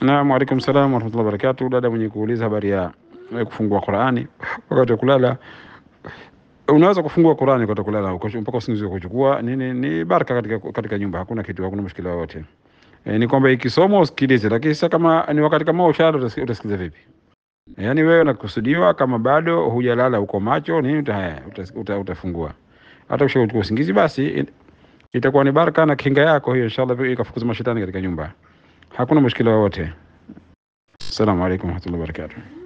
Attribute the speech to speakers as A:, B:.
A: Naam, waalaikum salaam warahmatullahi wabarakatuh. Dada mwenye kuuliza habari ya eh, kufungua Qur'ani wakati wa kulala. Unaweza kufungua Qur'ani wakati wa kulala mpaka usingizi ukuchukua nini, ni baraka katika, katika nyumba, hakuna kitu, hakuna mshikila wowote. E, ni kwamba ikisoma usikilize, lakini sasa kama ni wakati kama ushala utasikiliza vipi? Yaani wewe unakusudiwa, kama bado hujalala uko macho nini, uta, uta, utafungua hata ushakuchukua usingizi, basi itakuwa ni baraka na kinga yako hiyo, inshallah ikafukuza mashetani katika nyumba hakuna mushkila wowote. Assalamu alaikum warahmatullahi wabarakatuh.